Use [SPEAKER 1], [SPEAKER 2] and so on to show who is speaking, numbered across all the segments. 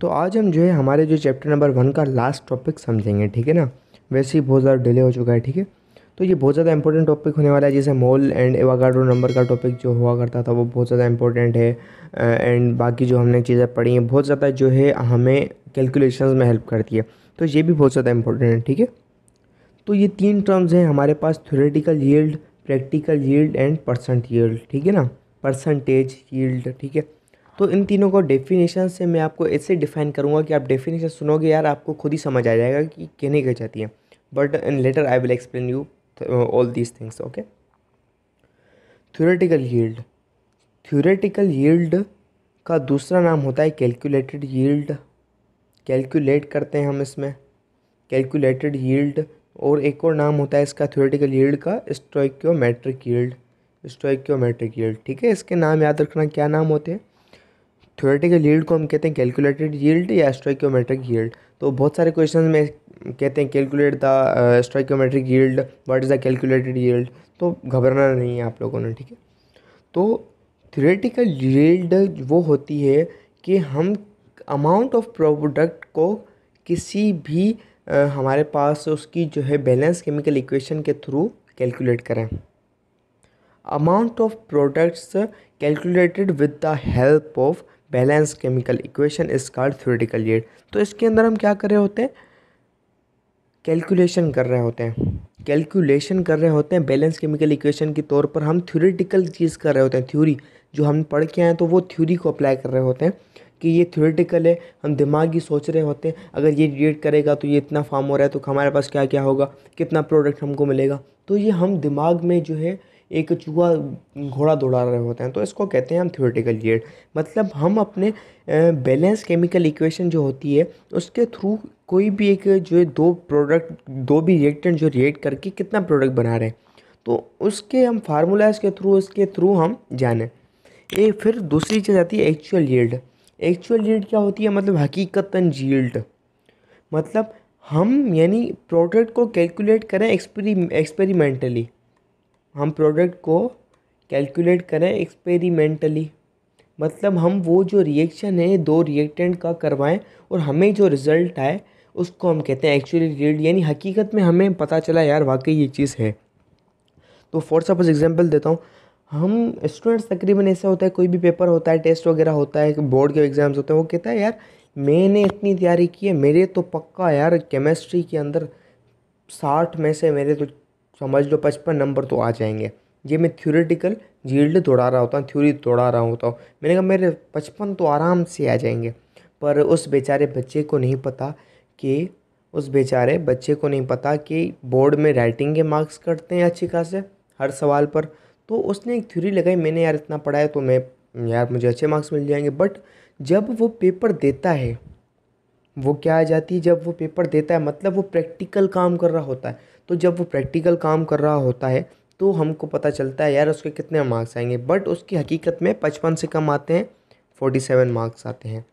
[SPEAKER 1] तो आज हम जो है हमारे जो चैप्टर नंबर वन का लास्ट टॉपिक समझेंगे ठीक है ना वैसे ही बहुत ज़्यादा डिले हो चुका है ठीक है तो ये बहुत ज़्यादा इंपॉर्टेंट टॉपिक होने वाला है जैसे मोल एंड एवागाडो नंबर का टॉपिक जो हुआ करता था वो बहुत ज़्यादा इंपॉर्टेंट है एंड बाकी जो हमने चीज़ें पढ़ी हैं बहुत ज़्यादा जो है हमें कैलकुलेशन में हेल्प करती है तो ये भी बहुत ज़्यादा इंपॉर्टेंट है ठीक है तो ये तीन टर्म्स हैं हमारे पास theoretical yield practical yield and percent yield ठीक है ना परसेंटेज यील्ड ठीक है तो इन तीनों को डेफिनेशन से मैं आपको ऐसे डिफाइन करूँगा कि आप डेफिनेशन सुनोगे यार आपको खुद ही समझ आ जाएगा कि कहने कह जाती है but in later I will explain you all these things okay theoretical yield theoretical yield का दूसरा नाम होता है कैलकुलेटेड यील्ड कैलकुलेट करते हैं हम इसमें कैलकुलेटेड यील्ड और एक और नाम होता है इसका थ्योरेटिकल यील्ड का स्टोइक्योमेट्रिक यील्ड स्टोइक्योमेट्रिक यील्ड ठीक है इसके नाम याद रखना क्या नाम होते हैं थ्योरेटिकल यील्ड को हम कहते हैं कैलकुलेटेड यील्ड या स्ट्राइक्योमेट्रिक यील्ड तो बहुत सारे क्वेश्चन में कहते हैं calculate the stoichiometric yield what is the calculated yield तो घबराना नहीं है आप लोगों ने ठीक है तो थ्योरेटिकल यील्ड वो होती है कि हम अमाउंट ऑफ प्रोडक्ट को किसी भी आ, uh, हमारे पास उसकी जो है बैलेंस केमिकल इक्वेशन के थ्रू कैलकुलेट करें amount of products calculated with the help of balance chemical equation is called theoretical yield तो इसके अंदर हम क्या कर रहे होते हैं कैलकुलेशन कर रहे होते हैं कैलकुलेशन कर रहे होते हैं बैलेंस केमिकल इक्वेशन के तौर पर हम थ्योरेटिकल चीज़ कर रहे होते हैं थ्योरी जो हम पढ़ के आए तो वो थ्योरी को अप्लाई कर रहे होते हैं कि ये थ्योरेटिकल है हम दिमाग ही सोच रहे होते हैं अगर ये डिएट करेगा तो ये इतना फार्म हो रहा है तो हमारे पास क्या क्या होगा कितना प्रोडक्ट हमको मिलेगा तो ये हम दिमाग में जो है एक चूहा घोड़ा दौड़ा रहे होते हैं तो इसको कहते हैं हम थ्योरेटिकल यील्ड मतलब हम अपने बैलेंस केमिकल इक्वेशन जो होती है उसके थ्रू कोई भी एक जो है दो प्रोडक्ट दो भी रिएक्टेंट जो रिएक्ट करके कितना प्रोडक्ट बना रहे हैं तो उसके हम फार्मूलाज के थ्रू उसके थ्रू हम जाने ये फिर दूसरी चीज़ आती है एक्चुअल यील्ड एक्चुअल यील्ड क्या होती है मतलब हकीकतन यील्ड मतलब हम यानी प्रोडक्ट को कैलकुलेट करें एक्सपेरी एक्सपेरिमेंटली हम प्रोडक्ट को कैलकुलेट करें एक्सपेरिमेंटली मतलब हम वो जो रिएक्शन है दो रिएक्टेंट का करवाएं और हमें जो रिज़ल्ट आए उसको हम कहते हैं एक्चुअली रिजल्ट यानी हकीकत में हमें पता चला यार वाकई ये चीज़ है तो फॉर सपोज एग्जांपल देता हूँ हम स्टूडेंट्स तकरीबन ऐसा होता है कोई भी पेपर होता है टेस्ट वगैरह होता है बोर्ड के एग्ज़ाम्स होते हैं वो कहता है यार मैंने इतनी तैयारी की है मेरे तो पक्का यार केमिस्ट्री के अंदर साठ में से मेरे तो समझ लो पचपन नंबर तो आ जाएंगे ये मैं थ्योरेटिकल जील्ड दौड़ा रहा होता हूँ थ्योरी दौड़ा रहा होता हूँ मैंने कहा मेरे पचपन तो आराम से आ जाएंगे पर उस बेचारे बच्चे को नहीं पता कि उस बेचारे बच्चे को नहीं पता कि बोर्ड में राइटिंग के मार्क्स कटते हैं अच्छी खासे हर सवाल पर तो उसने एक थ्योरी लगाई मैंने यार इतना पढ़ाया तो मैं यार मुझे अच्छे मार्क्स मिल जाएंगे बट जब वो पेपर देता है वो क्या आ जाती है जब वो पेपर देता है मतलब वो प्रैक्टिकल काम कर रहा होता है तो जब वो प्रैक्टिकल काम कर रहा होता है तो हमको पता चलता है यार उसके कितने मार्क्स आएंगे बट उसकी हकीकत में पचपन से कम आते हैं फोर्टी सेवन मार्क्स आते हैं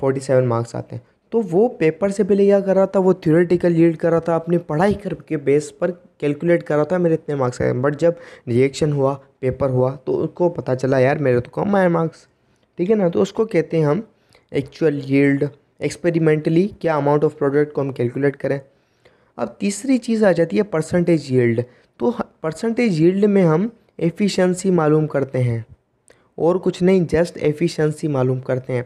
[SPEAKER 1] फोर्टी सेवन मार्क्स आते हैं तो वो पेपर से पहले क्या कर रहा था वो थ्योरेटिकल लीड कर रहा था अपनी पढ़ाई कर के बेस पर कैलकुलेट कर रहा था मेरे इतने मार्क्स आए बट जब रिएक्शन हुआ पेपर हुआ तो उसको पता चला यार मेरे तो कम आए मार्क्स ठीक है ना तो उसको कहते हैं हम एक्चुअल यील्ड एक्सपेरिमेंटली क्या अमाउंट ऑफ प्रोडक्ट को हम कैलकुलेट करें अब तीसरी चीज़ आ जाती है परसेंटेज यील्ड तो परसेंटेज यील्ड में हम एफिशिएंसी मालूम करते हैं और कुछ नहीं जस्ट एफिशिएंसी मालूम करते हैं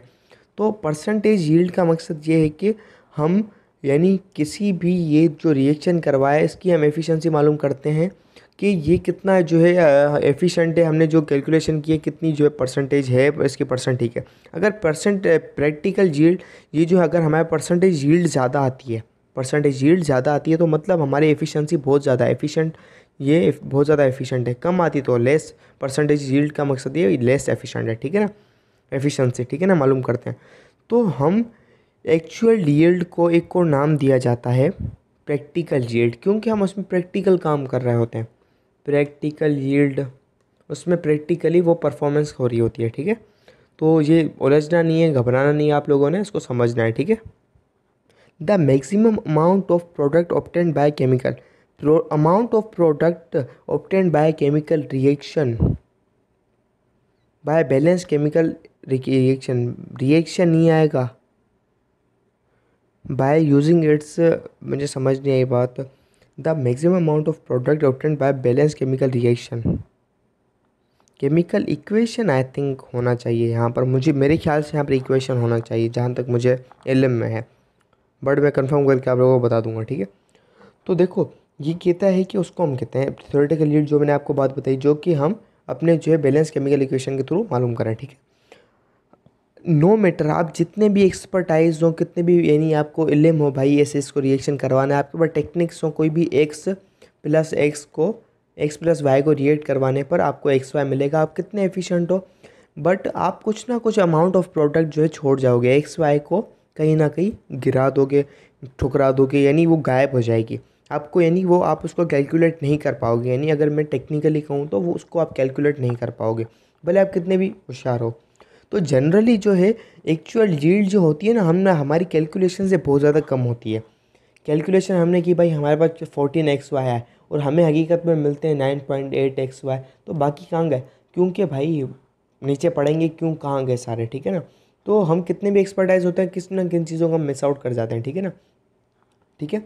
[SPEAKER 1] तो परसेंटेज यील्ड का मकसद ये है कि हम यानी किसी भी ये जो रिएक्शन करवाया इसकी हम एफिशिएंसी मालूम करते हैं कि ये कितना जो है एफिशिएंट है हमने जो कैलकुलेशन की है कितनी जो है परसेंटेज है इसकी परसेंट ठीक है अगर परसेंट प्रैक्टिकल यील्ड ये जो है अगर हमारे परसेंटेज यील्ड ज़्यादा आती है परसेंटेज यील्ड ज़्यादा आती है तो मतलब हमारी एफिशिएंसी बहुत ज़्यादा एफिशिएंट ये बहुत ज़्यादा एफिशिएंट है कम आती तो लेस परसेंटेज यील्ड का मकसद ये लेस एफिशिएंट है ठीक है ना एफिशिएंसी ठीक है ना मालूम करते हैं तो हम एक्चुअल यील्ड को एक और नाम दिया जाता है प्रैक्टिकल यील्ड क्योंकि हम उसमें प्रैक्टिकल काम कर रहे होते हैं प्रैक्टिकल यील्ड उसमें प्रैक्टिकली वो परफॉर्मेंस हो रही होती है ठीक है तो ये उलझना नहीं है घबराना नहीं है आप लोगों ने इसको समझना है ठीक है the maximum amount of product obtained by chemical amount of product obtained by chemical reaction by balance chemical reaction reaction नहीं आएगा बाय यूजिंग इट्स मुझे समझ नहीं आई बात the maximum amount of product obtained by balance chemical reaction chemical equation I think होना चाहिए यहाँ पर मुझे मेरे ख्याल से यहाँ पर इक्वेशन होना चाहिए जहाँ तक मुझे इलम में है बट मैं कंफर्म करके आप लोगों को बता दूंगा ठीक है तो देखो ये कहता है कि उसको हम कहते हैं थ्योरेटिकल लीड जो मैंने आपको बात बताई जो कि हम अपने जो है बैलेंस केमिकल इक्वेशन के थ्रू मालूम करें ठीक है नो मैटर आप जितने भी एक्सपर्टाइज हो कितने भी यानी आपको इलम हो भाई ऐसे इसको रिएक्शन करवाना है आपके पास टेक्निक्स हो कोई भी एक्स प्लस एक्स को एक्स प्लस वाई को रिएक्ट करवाने पर आपको एक्स वाई मिलेगा आप कितने एफिशिएंट हो बट आप कुछ ना कुछ अमाउंट ऑफ प्रोडक्ट जो है छोड़ जाओगे एक्स वाई को कहीं ना कहीं गिरा दोगे ठुकरा दोगे यानी वो गायब हो जाएगी आपको यानी वो आप उसको कैलकुलेट नहीं कर पाओगे यानी अगर मैं टेक्निकली कहूँ तो वो उसको आप कैलकुलेट नहीं कर पाओगे भले आप कितने भी होशियार हो तो जनरली जो है एक्चुअल यील्ड जो होती है ना हम हमारी कैलकुलेशन से बहुत ज़्यादा कम होती है कैलकुलेशन हमने की भाई हमारे पास फोर्टीन एक्स वाई है और हमें हकीकत में मिलते हैं nine point eight X Y तो बाकी कहाँ गए क्योंकि भाई नीचे पढ़ेंगे क्यों कहाँ गए सारे ठीक है ना तो हम कितने भी एक्सपर्टाइज होते हैं किस ना किन चीज़ों को हम मिस आउट कर जाते हैं ठीक है ना ठीक है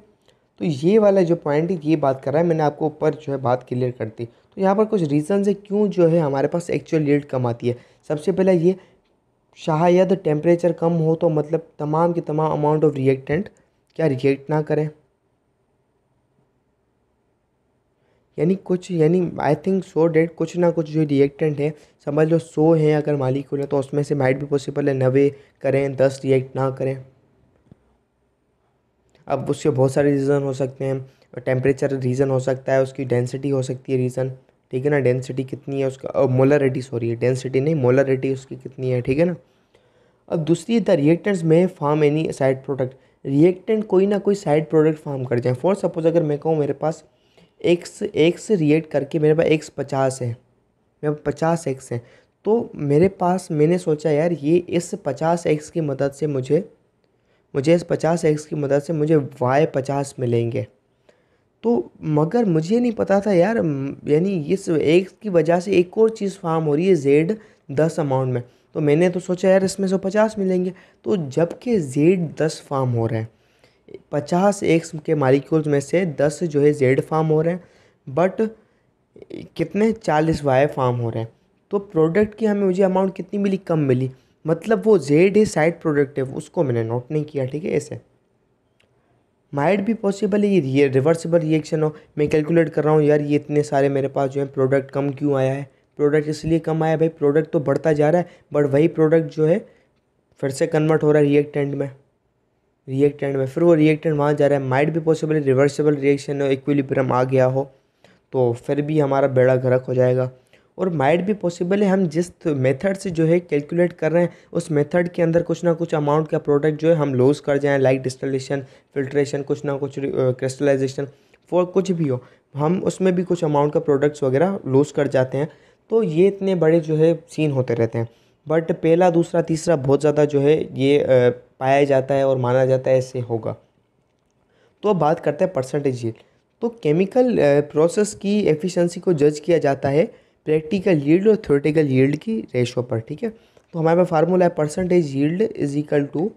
[SPEAKER 1] तो ये वाला जो पॉइंट है ये बात कर रहा है मैंने आपको ऊपर जो है बात क्लियर कर दी तो यहाँ पर कुछ रीजंस है क्यों जो है हमारे पास एक्चुअल लीड कम आती है सबसे पहला ये शायद टेम्परेचर कम हो तो मतलब तमाम के तमाम अमाउंट ऑफ रिएक्टेंट क्या रिएक्ट ना करें यानी कुछ यानी आई थिंक सो डेट कुछ ना कुछ जो रिएक्टेंट है समझ लो सो है अगर मालिक हो तो उसमें से माइट भी पॉसिबल है नवे करें दस रिएक्ट ना करें अब उसके बहुत सारे रीज़न हो सकते हैं टेम्परेचर रीज़न हो सकता है उसकी डेंसिटी हो सकती है रीज़न ठीक है ना डेंसिटी कितनी है उसका मोलरिटी सॉरी डेंसिटी नहीं मोलरिटी उसकी कितनी है ठीक है ना अब दूसरी द रिएक्टेंट्स में form any side product reactant कोई ना कोई साइड प्रोडक्ट फार्म कर जाए फॉर सपोज अगर मैं कहूँ मेरे पास एक्स एक्स रिएट करके मेरे पास एक्स पचास है मेरे पास पचास एक्स है तो मेरे पास मैंने सोचा यार ये इस पचास एक्स की मदद से मुझे मुझे इस पचास एक्स की मदद से मुझे वाई पचास मिलेंगे तो मगर मुझे नहीं पता था यार यानी इस एक्स की वजह से एक और चीज़ फार्म हो रही है जेड दस अमाउंट में तो मैंने तो सोचा यार इसमें सौ पचास मिलेंगे तो जबकि जेड दस फार्म हो रहे हैं पचास एक्स के मालिक्यूल्स में से दस जो है जेड फार्म हो रहे हैं बट कितने चालीस वाई फार्म हो रहे हैं तो प्रोडक्ट की हमें मुझे अमाउंट कितनी मिली कम मिली मतलब वो जेड है साइड प्रोडक्ट है उसको मैंने नोट नहीं किया ठीक है ऐसे माइड भी पॉसिबल है ये रिवर्सिबल रिएक्शन हो मैं कैलकुलेट कर रहा हूँ यार ये इतने सारे मेरे पास जो है प्रोडक्ट कम क्यों आया है प्रोडक्ट इसलिए कम आया भाई प्रोडक्ट तो बढ़ता जा रहा है बट वही प्रोडक्ट जो है फिर से कन्वर्ट हो रहा है रिएक्टेंट में रिएक्टेंट में फिर वो रिएक्टेंट वहाँ जा रहा है माइट भी पॉसिबल रिवर्सेबल रिएक्शन हो इक्विलिब्रियम आ गया हो तो फिर भी हमारा बेड़ा गर्क हो जाएगा और माइट भी पॉसिबल है हम जिस मेथड से जो है कैलकुलेट कर रहे हैं उस मेथड के अंदर कुछ ना कुछ अमाउंट का प्रोडक्ट जो है हम लूज़ कर जाएँ लाइक डिस्टलेशन फिल्ट्रेशन कुछ ना कुछ क्रिस्टलाइजेशन फॉर कुछ भी हो हम उसमें भी कुछ अमाउंट का प्रोडक्ट्स वगैरह लूज़ कर जाते हैं तो ये इतने बड़े जो है सीन होते रहते हैं बट पहला दूसरा तीसरा बहुत ज़्यादा जो है ये पाया जाता है और माना जाता है ऐसे होगा तो अब बात करते हैं परसेंटेज यील्ड तो केमिकल प्रोसेस की एफिशिएंसी को जज किया जाता है प्रैक्टिकल यील्ड और थ्योरेटिकल यील्ड की रेशो पर ठीक है तो हमारे पास फार्मूला है percentage yield is equal to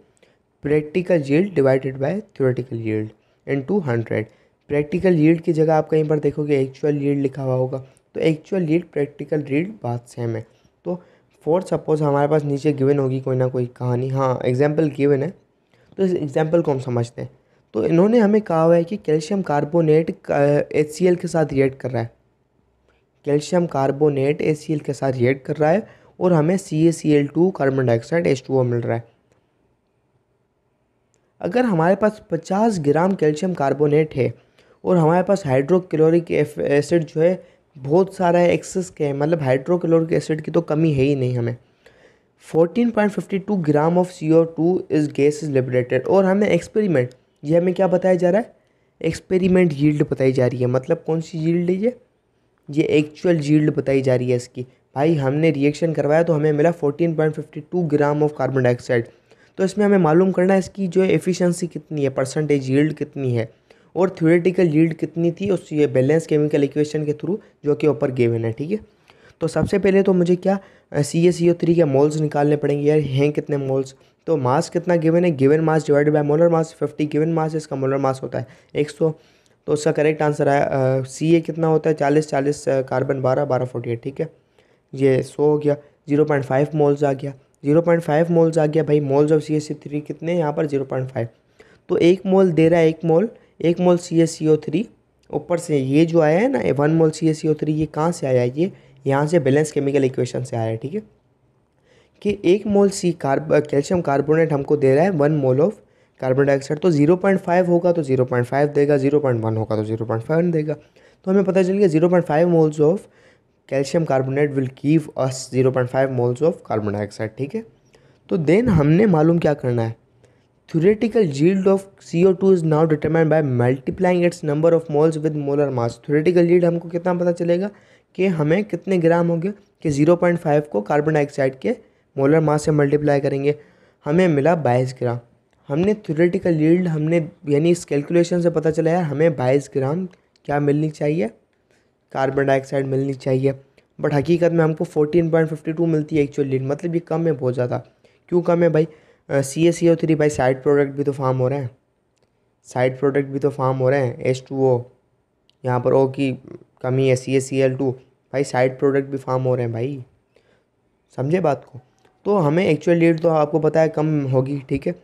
[SPEAKER 1] practical yield divided by theoretical yield into hundred practical yield की जगह आप कहीं पर देखोगे एक्चुअल यील्ड लिखा हुआ होगा तो एक्चुअल यील्ड प्रैक्टिकल यील्ड बात सेम है तो फोर्थ सपोज हमारे पास नीचे गिवन होगी कोई ना कोई कहानी हाँ एग्जाम्पल गिवन है तो इस एग्जाम्पल को हम समझते हैं तो इन्होंने हमें कहा हुआ है कि calcium carbonate H C L के साथ रिएक्ट कर रहा है calcium carbonate H C L के साथ रिएक्ट कर रहा है और हमें C A C L two carbon dioxide H two O मिल रहा है अगर हमारे पास पचास ग्राम कैल्शियम कार्बोनेट है और हमारे पास हाइड्रोक्लोरिक एसिड जो है बहुत सारा है एक्सेस क्या है मतलब हाइड्रोक्लोरिक एसिड की तो कमी है ही नहीं हमें 14.52 gram of C O two is gas is liberated और हमें एक्सपेरिमेंट ये हमें क्या बताया जा रहा है एक्सपेरिमेंट यील्ड बताई जा रही है मतलब कौन सी यील्ड है ये ये एक्चुअल यील्ड बताई जा रही है इसकी भाई हमने रिएक्शन करवाया तो हमें मिला 14.52 ग्राम ऑफ कार्बन डाइऑक्साइड तो इसमें हमें मालूम करना है इसकी जो एफिशिएंसी कितनी है परसेंटेज यील्ड कितनी है और थ्योरेटिकल यील्ड कितनी थी उस ये बैलेंस केमिकल इक्वेशन के थ्रू जो कि ऊपर गिवन है ठीक है तो सबसे पहले तो मुझे क्या सी ए सी ओ थ्री के मोल्स निकालने पड़ेंगे यार हैं कितने मोल्स तो मास कितना गिवन है given mass divide by molar mass fifty given mass इसका मोलर मास होता है एक सौ तो उसका करेक्ट आंसर आया सी ए कितना होता है चालीस चालीस कार्बन बारह बारह फोर्टी एट ठीक है ये सो हो गया जीरो पॉइंट फाइव मोल्स आ गया जीरो पॉइंट फाइव मोल्स आ गया भाई moles of C S C three कितने यहाँ पर जीरो पॉइंट फाइव तो एक मोल दे रहा है एक मोल एक mole C S C O three ऊपर से ये जो आया है ना one mole C S C O three ये कहाँ से आया है ये यहाँ से बैलेंस केमिकल इक्वेशन से आया है ठीक है कि एक mole C carb calcium carbonate हमको दे रहा है one mole of carbon dioxide तो जीरो पॉइंट फाइव होगा तो जीरो पॉइंट फाइव देगा जीरो पॉइंट वन होगा तो जीरो पॉइंट फाइव देगा तो हमें पता चल गया zero point five moles of calcium carbonate will give us zero point five moles of carbon dioxide ठीक है तो देन हमने मालूम क्या करना है theoretical yield of CO2 is now determined by multiplying its number of moles with molar mass. theoretical yield हमको कितना पता चलेगा कि हमें कितने ग्राम होंगे कि 0.5 को कार्बन डाइऑक्साइड के मोलर मास से मल्टीप्लाई करेंगे हमें मिला बाईस ग्राम हमने थ्योरेटिकल यील्ड हमने यानी इस कैलकुलेशन से पता चला यार हमें बाईस ग्राम क्या मिलनी चाहिए कार्बन डाइऑक्साइड मिलनी चाहिए बट हकीकत में हमको फोर्टीन पॉइंट फिफ्टी टू मिलती है एक्चुअल लीड मतलब ये कम है बहुत ज़्यादा क्यों कम है भाई C S C O three भाई साइड प्रोडक्ट भी तो फार्म हो रहे हैं साइड प्रोडक्ट भी तो फार्म हो रहे हैं एच टू ओ यहाँ पर ओ की कमी है C S C L two भाई साइड प्रोडक्ट भी फार्म हो रहे हैं भाई समझे बात को तो हमें एक्चुअल रेट तो आपको पता है कम होगी ठीक है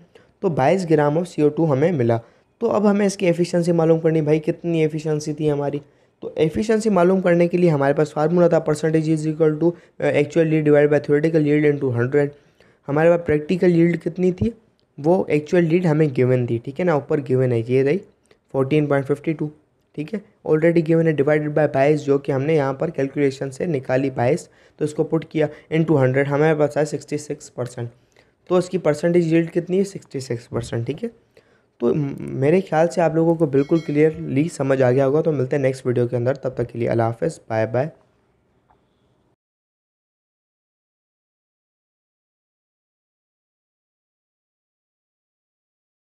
[SPEAKER 1] तो बाईस ग्राम ऑफ सी ओ टू हमें मिला तो अब हमें इसकी एफिशिएंसी मालूम करनी भाई कितनी एफिशिएंसी थी हमारी तो एफिशिएंसी मालूम करने के लिए हमारे पास फार्मूला था percentage is equal to actual yield divide by theoretical yield into hundred हमारे पास प्रैक्टिकल यील्ड कितनी थी वो एक्चुअल लीड हमें गिवन थी ठीक है ना ऊपर गिवन है ये रही फोर्टीन पॉइंट फिफ्टी टू ठीक है ऑलरेडी गिवन है डिवाइडेड बाय बाईस जो कि हमने यहाँ पर कैलकुलेशन से निकाली बाईस तो इसको पुट किया इन टू हंड्रेड हमारे पास आया सिक्सटी सिक्स परसेंट तो इसकी परसेंटेज यील्ड कितनी है सिक्सटी सिक्स परसेंट ठीक है तो मेरे ख्याल से आप लोगों को बिल्कुल क्लियरली समझ आ गया होगा तो मिलते हैं नेक्स्ट वीडियो के अंदर तब तक के लिए अला हाफ़ बाय बाय